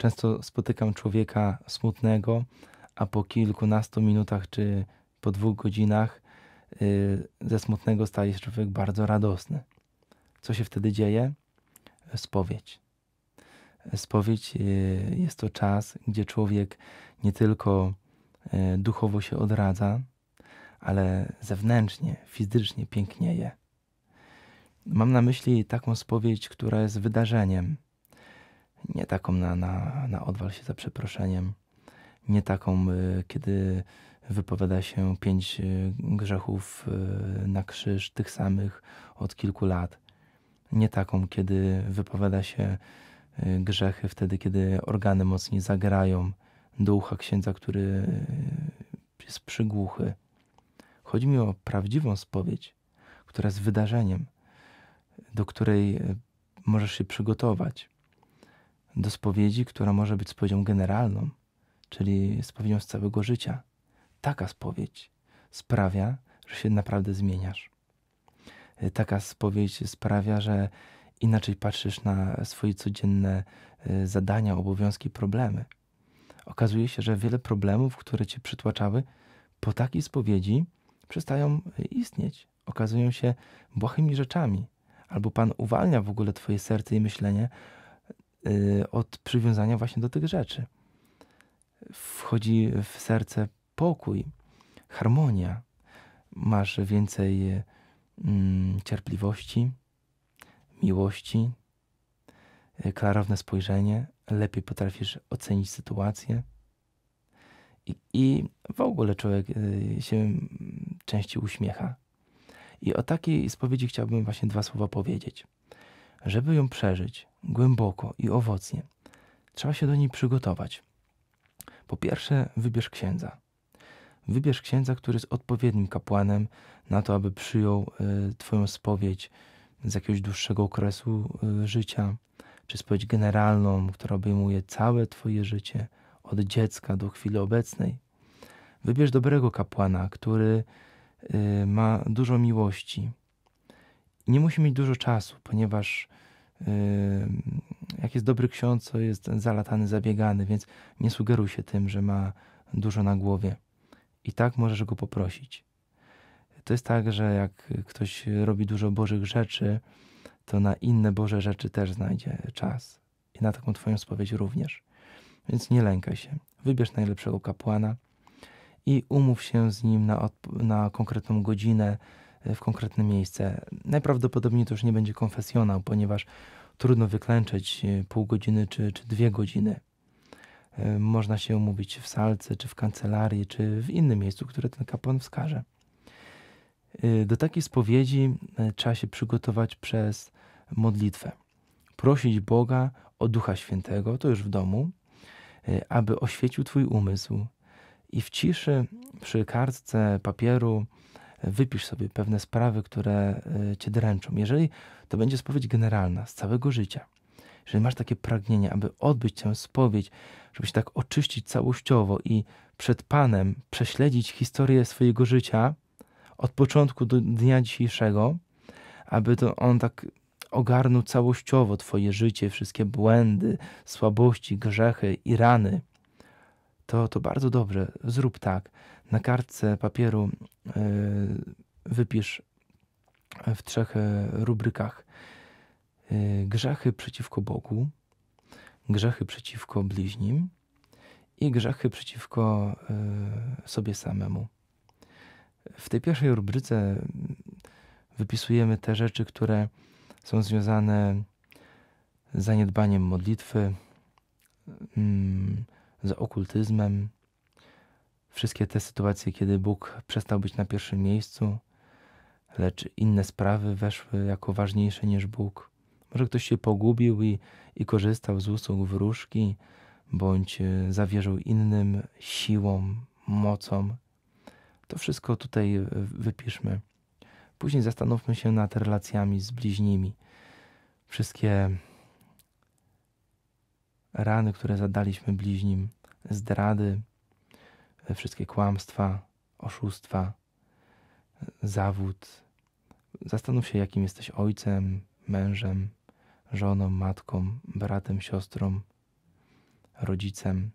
Często spotykam człowieka smutnego, a po kilkunastu minutach czy po dwóch godzinach y, ze smutnego staje się człowiek bardzo radosny. Co się wtedy dzieje? Spowiedź. Spowiedź y, jest to czas, gdzie człowiek nie tylko y, duchowo się odradza, ale zewnętrznie, fizycznie pięknieje. Mam na myśli taką spowiedź, która jest wydarzeniem nie taką na, na, na odwal się za przeproszeniem, nie taką, e, kiedy wypowiada się pięć e, grzechów e, na krzyż, tych samych od kilku lat. Nie taką, kiedy wypowiada się grzechy wtedy, kiedy organy mocniej zagrają do ucha księdza, który jest przygłuchy. Chodzi mi o prawdziwą spowiedź, która jest wydarzeniem, do której możesz się przygotować do spowiedzi, która może być spowiedzią generalną, czyli spowiedzią z całego życia. Taka spowiedź sprawia, że się naprawdę zmieniasz. E, taka spowiedź sprawia, że inaczej patrzysz na swoje codzienne e, zadania, obowiązki, problemy. Okazuje się, że wiele problemów, które cię przytłaczały, po takiej spowiedzi przestają e, istnieć, okazują się błahymi rzeczami, albo Pan uwalnia w ogóle Twoje serce i myślenie Y, od przywiązania właśnie do tych rzeczy. Wchodzi w serce pokój, harmonia. Masz więcej y, mm, cierpliwości, miłości, y, klarowne spojrzenie, lepiej potrafisz ocenić sytuację. I, I, w ogóle człowiek się mm, częściej uśmiecha. I o takiej spowiedzi chciałbym właśnie dwa słowa powiedzieć. Żeby ją przeżyć, głęboko i owocnie. Trzeba się do niej przygotować. Po pierwsze, wybierz księdza. Wybierz księdza, który jest odpowiednim kapłanem na to, aby przyjął y, Twoją spowiedź z jakiegoś dłuższego okresu y, życia, czy spowiedź generalną, która obejmuje całe Twoje życie, od dziecka do chwili obecnej. Wybierz dobrego kapłana, który y, ma dużo miłości. Nie musi mieć dużo czasu, ponieważ jak jest dobry ksiądz, to jest zalatany, zabiegany, więc nie sugeruj się tym, że ma dużo na głowie. I tak możesz go poprosić. To jest tak, że jak ktoś robi dużo Bożych rzeczy, to na inne Boże rzeczy też znajdzie czas. I na taką Twoją spowiedź również. Więc nie lękaj się. Wybierz najlepszego kapłana i umów się z nim na, na konkretną godzinę, w konkretne miejsce. Najprawdopodobniej to już nie będzie konfesjonał, ponieważ trudno wyklęczyć e, pół godziny czy, czy dwie godziny. E, można się umówić w salce, czy w kancelarii, czy w innym miejscu, które ten kapłan wskaże. E, do takiej spowiedzi trzeba się przygotować przez modlitwę. Prosić Boga o Ducha Świętego, to już w domu, aby oświecił Twój umysł i w ciszy przy kartce papieru wypisz sobie pewne sprawy, które y, cię dręczą. Jeżeli to będzie spowiedź generalna z całego życia, jeżeli masz takie pragnienie, aby odbyć tę spowiedź, żeby się tak oczyścić całościowo i przed Panem prześledzić historię swojego życia od początku do dnia dzisiejszego, aby to On tak ogarnął całościowo Twoje życie, wszystkie błędy, słabości, grzechy i rany, to, to bardzo dobrze, zrób tak na kartce papieru e, wypisz w trzech e, rubrykach e, grzechy przeciwko Bogu, grzechy przeciwko bliźnim i grzechy przeciwko sobie samemu. W tej pierwszej rubryce wypisujemy te rzeczy, które są związane z zaniedbaniem modlitwy, mm, z okultyzmem, Wszystkie te sytuacje, kiedy Bóg przestał być na pierwszym miejscu, lecz inne sprawy weszły jako ważniejsze niż Bóg. Może ktoś się pogubił i, i korzystał z usług wróżki, bądź e, zawierzył innym siłą, mocą. To wszystko tutaj e, wypiszmy. Później zastanówmy się nad relacjami z bliźnimi. Wszystkie rany, które zadaliśmy bliźnim, zdrady, wszystkie kłamstwa, oszustwa, zawód. Zastanów się, jakim jesteś ojcem, mężem, żoną, matką, bratem, siostrą, rodzicem.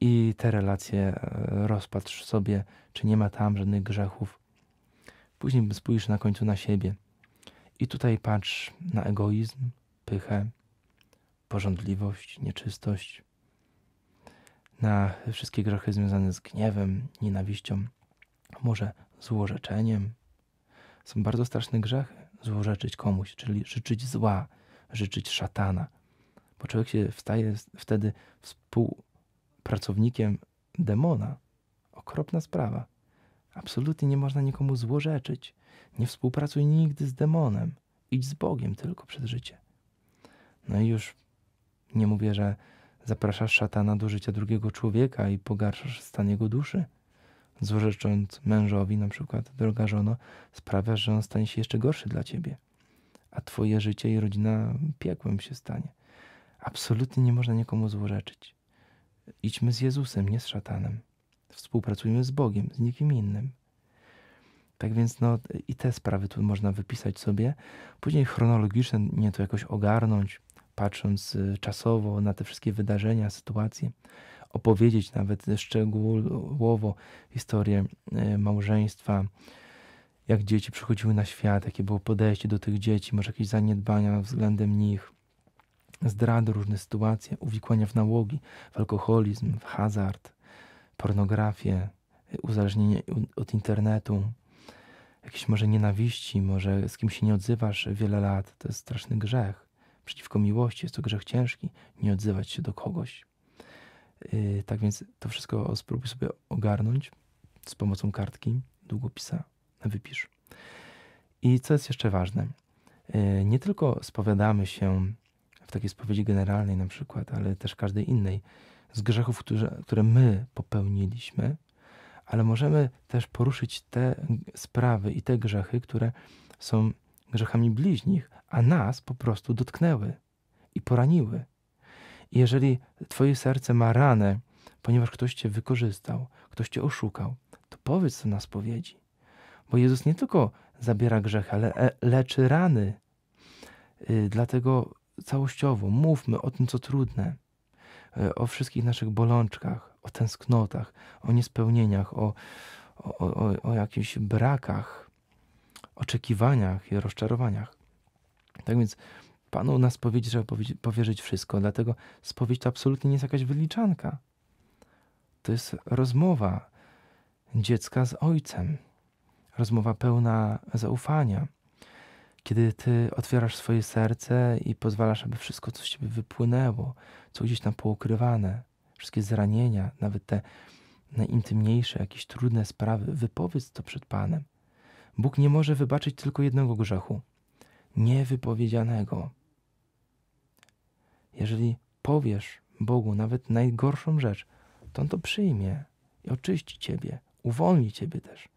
I te relacje e, rozpatrz sobie, czy nie ma tam żadnych grzechów. Później spójrz na końcu na siebie. I tutaj patrz na egoizm, pychę, pożądliwość, nieczystość na wszystkie grzechy związane z gniewem, nienawiścią, może złorzeczeniem. Są bardzo straszne grzechy. Złorzeczyć komuś, czyli życzyć zła, życzyć szatana. Bo człowiek się wstaje wtedy współpracownikiem demona. Okropna sprawa. Absolutnie nie można nikomu złorzeczyć. Nie współpracuj nigdy z demonem. Idź z Bogiem tylko przez życie. No i już nie mówię, że Zapraszasz szatana do życia drugiego człowieka i pogarszasz stan jego duszy. Złorzecząc mężowi, na przykład, droga żono, sprawiasz, że on stanie się jeszcze gorszy dla ciebie, a twoje życie i rodzina piekłem się stanie. Absolutnie nie można nikomu złorzeczyć. Idźmy z Jezusem, nie z szatanem. Współpracujmy z Bogiem, z nikim innym. Tak więc no, i te sprawy tu można wypisać sobie. Później chronologicznie to jakoś ogarnąć, patrząc y, czasowo na te wszystkie wydarzenia, sytuacje, opowiedzieć nawet szczegółowo historię y, małżeństwa, jak dzieci przychodziły na świat, jakie było podejście do tych dzieci, może jakieś zaniedbania względem nich, zdrady, różne sytuacje, uwikłania w nałogi, w alkoholizm, w hazard, pornografię, y, uzależnienie od internetu, jakieś może nienawiści, może z kim się nie odzywasz wiele lat, to jest straszny grzech przeciwko miłości, jest to grzech ciężki, nie odzywać się do kogoś. Yy, tak więc to wszystko spróbuj sobie ogarnąć z pomocą kartki, długopisa, wypisz. I co jest jeszcze ważne, yy, nie tylko spowiadamy się w takiej spowiedzi generalnej na przykład, ale też każdej innej, z grzechów, które, które my popełniliśmy, ale możemy też poruszyć te sprawy i te grzechy, które są grzechami bliźnich, a nas po prostu dotknęły i poraniły. I jeżeli Twoje serce ma ranę, ponieważ ktoś Cię wykorzystał, ktoś Cię oszukał, to powiedz to na spowiedzi. Bo Jezus nie tylko zabiera grzechy, ale e, leczy rany. Y, dlatego całościowo mówmy o tym, co trudne, y, o wszystkich naszych bolączkach, o tęsknotach, o niespełnieniach, o, o, o, o jakichś brakach oczekiwaniach i rozczarowaniach. Tak więc Panu nas powiedzieć trzeba powierzyć wszystko, dlatego spowiedź to absolutnie nie jest jakaś wyliczanka. To jest rozmowa dziecka z ojcem, rozmowa pełna zaufania. Kiedy ty otwierasz swoje serce i pozwalasz, aby wszystko, co z ciebie wypłynęło, co gdzieś tam poukrywane, wszystkie zranienia, nawet te najintymniejsze, jakieś trudne sprawy, wypowiedz to przed Panem. Bóg nie może wybaczyć tylko jednego grzechu niewypowiedzianego. Jeżeli powiesz Bogu nawet najgorszą rzecz, to On to przyjmie i oczyści Ciebie, uwolni Ciebie też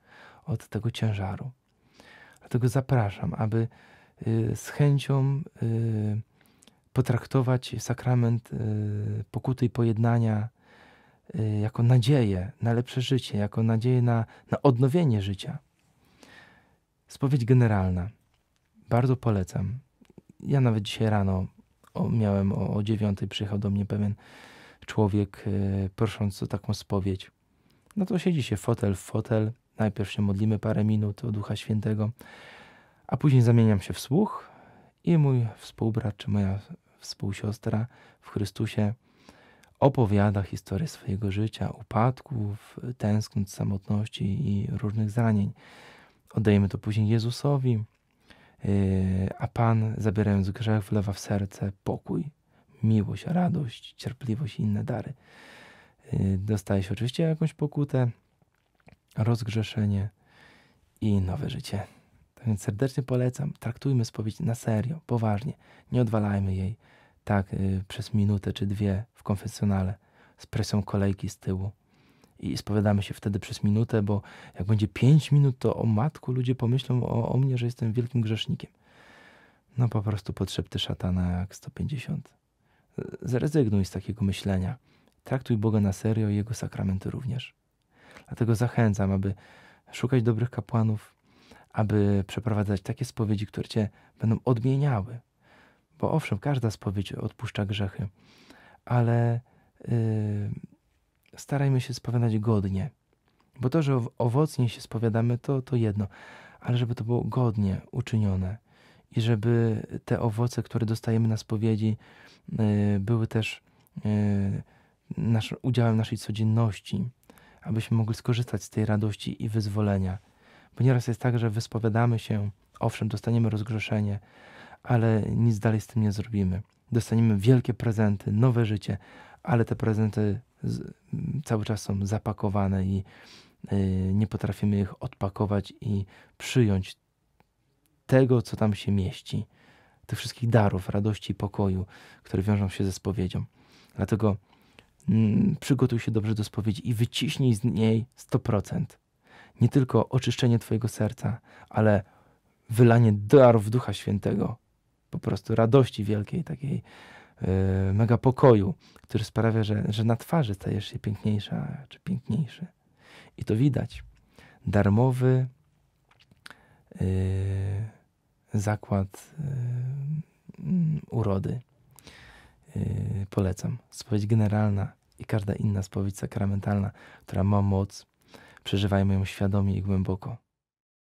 od tego ciężaru. Dlatego zapraszam, aby y, z chęcią y, potraktować sakrament y, pokuty i pojednania jako nadzieję na lepsze życie, jako nadzieję na, na odnowienie życia. Spowiedź generalna. Bardzo polecam. Ja nawet dzisiaj rano o, miałem o, o dziewiątej przyjechał do mnie pewien człowiek y, prosząc o taką spowiedź. No to siedzi się fotel w fotel. Najpierw się modlimy parę minut o Ducha Świętego, a później zamieniam się w słuch i mój współbrat czy moja współsiostra w Chrystusie opowiada historię swojego życia, upadków, tęsknot, samotności i różnych zranień. Oddajemy to później Jezusowi, e, a Pan, zabierając grzech, wlewa w serce pokój, miłość, radość, cierpliwość i inne dary. E, dostaje się oczywiście jakąś pokutę, rozgrzeszenie i nowe życie. Tak więc serdecznie polecam, traktujmy spowiedź na serio, poważnie. Nie odwalajmy jej tak e, przez minutę czy dwie w konfesjonale z presją kolejki z tyłu i spowiadamy się wtedy przez minutę, bo jak będzie pięć minut, to o matku ludzie pomyślą o, o mnie, że jestem wielkim grzesznikiem. No po prostu podszepty szatana jak 150. Zrezygnuj z takiego myślenia. Traktuj Boga na serio i Jego sakramenty również. Dlatego zachęcam, aby szukać dobrych kapłanów, aby przeprowadzać takie spowiedzi, które Cię będą odmieniały. Bo owszem, każda spowiedź odpuszcza grzechy, ale... Yy, starajmy się spowiadać godnie. Bo to, że owocnie się spowiadamy, to, to jedno, ale żeby to było godnie uczynione i żeby te owoce, które dostajemy na spowiedzi, y, były też y, udziałem naszej codzienności, abyśmy mogli skorzystać z tej radości i wyzwolenia. Bo nieraz jest tak, że wyspowiadamy się, owszem, dostaniemy rozgrzeszenie, ale nic dalej z tym nie zrobimy. Dostaniemy wielkie prezenty, nowe życie, ale te prezenty cały czas są zapakowane i y, nie potrafimy ich odpakować i przyjąć tego, co tam się mieści, tych wszystkich darów, radości i pokoju, które wiążą się ze spowiedzią. Dlatego mm, przygotuj się dobrze do spowiedzi i wyciśnij z niej 100%. Nie tylko oczyszczenie Twojego serca, ale wylanie darów Ducha Świętego, po prostu radości wielkiej, takiej E, mega pokoju, który sprawia, że, że na twarzy stajesz się piękniejsza czy piękniejszy. I to widać. Darmowy e, zakład e, urody. polecam. Spowiedź generalna i każda inna spowiedź sakramentalna, która ma moc, przeżywajmy ją świadomie i głęboko.